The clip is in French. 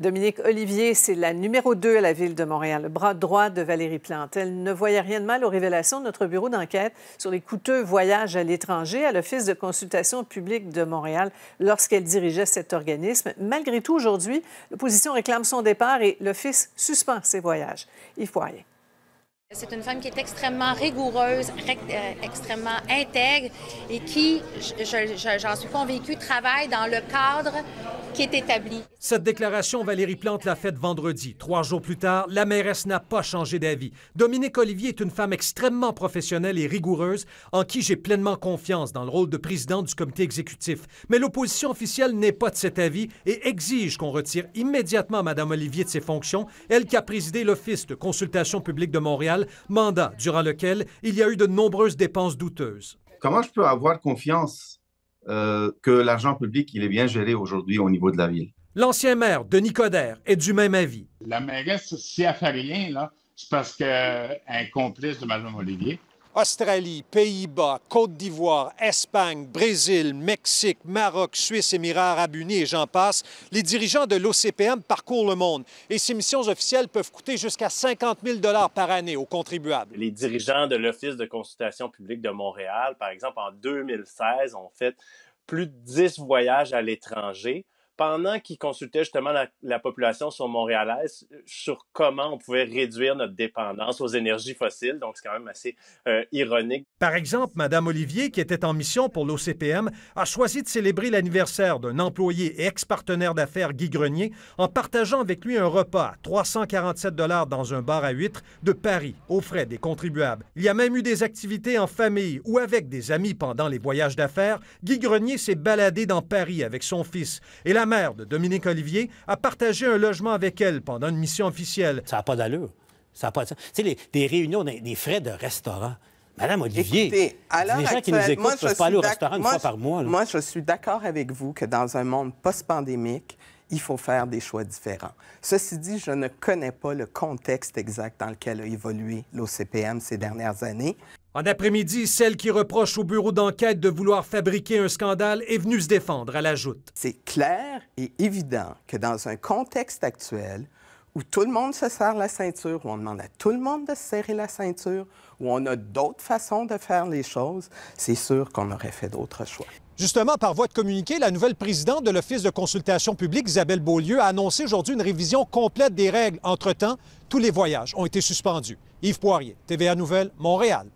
Dominique Olivier, c'est la numéro 2 à la ville de Montréal, le bras droit de Valérie Plante. Elle ne voyait rien de mal aux révélations de notre bureau d'enquête sur les coûteux voyages à l'étranger à l'Office de consultation publique de Montréal lorsqu'elle dirigeait cet organisme. Malgré tout, aujourd'hui, l'opposition réclame son départ et l'Office suspend ses voyages. Yves Poirier. C'est une femme qui est extrêmement rigoureuse, euh, extrêmement intègre et qui, j'en suis convaincue, travaille dans le cadre cette déclaration, Valérie Plante l'a faite vendredi. Trois jours plus tard, la mairesse n'a pas changé d'avis. Dominique Olivier est une femme extrêmement professionnelle et rigoureuse, en qui j'ai pleinement confiance dans le rôle de présidente du comité exécutif. Mais l'opposition officielle n'est pas de cet avis et exige qu'on retire immédiatement Mme Olivier de ses fonctions, elle qui a présidé l'Office de consultation publique de Montréal, mandat durant lequel il y a eu de nombreuses dépenses douteuses. Comment je peux avoir confiance euh, que l'argent public, il est bien géré aujourd'hui au niveau de la ville. L'ancien maire de Nicodère est du même avis. La mairesse, si elle fait rien, là, c'est parce qu'elle est complice de Mme Olivier. Australie, Pays-Bas, Côte d'Ivoire, Espagne, Brésil, Mexique, Maroc, Suisse, Émirats arabes unis et j'en passe, les dirigeants de l'OCPM parcourent le monde et ces missions officielles peuvent coûter jusqu'à 50 000 par année aux contribuables. Les dirigeants de l'Office de consultation publique de Montréal, par exemple, en 2016, ont fait plus de 10 voyages à l'étranger pendant qu'ils consultaient justement la, population sur montréalaise sur comment on pouvait réduire notre dépendance aux énergies fossiles. Donc, c'est quand même assez euh, ironique. Par exemple, Mme Olivier, qui était en mission pour l'OCPM, a choisi de célébrer l'anniversaire d'un employé et ex-partenaire d'affaires, Guy Grenier, en partageant avec lui un repas à 347 dans un bar à huîtres de Paris, aux frais des contribuables. Il y a même eu des activités en famille ou avec des amis pendant les voyages d'affaires. Guy Grenier s'est baladé dans Paris avec son fils. Et la mère de Dominique Olivier a partagé un logement avec elle pendant une mission officielle. Ça n'a pas d'allure. Ça n'a pas Tu sais, des réunions, des, frais de restaurant. Madame Olivier, les gens qui nous écoutent ne peuvent pas aller au restaurant une fois par mois. Moi, je suis d'accord avec vous que dans un monde post-pandémique, il faut faire des choix différents. Ceci dit, je ne connais pas le contexte exact dans lequel a évolué l'OCPM ces dernières années. En après-midi, celle qui reproche au bureau d'enquête de vouloir fabriquer un scandale est venue se défendre à la C'est clair et évident que dans un contexte actuel où tout le monde se serre la ceinture, où on demande à tout le monde de se serrer la ceinture, où on a d'autres façons de faire les choses, c'est sûr qu'on aurait fait d'autres choix. Justement, par voie de communiqué, la nouvelle présidente de l'Office de consultation publique, Isabelle Beaulieu, a annoncé aujourd'hui une révision complète des règles. Entre-temps, tous les voyages ont été suspendus. Yves Poirier, TVA Nouvelle, Montréal.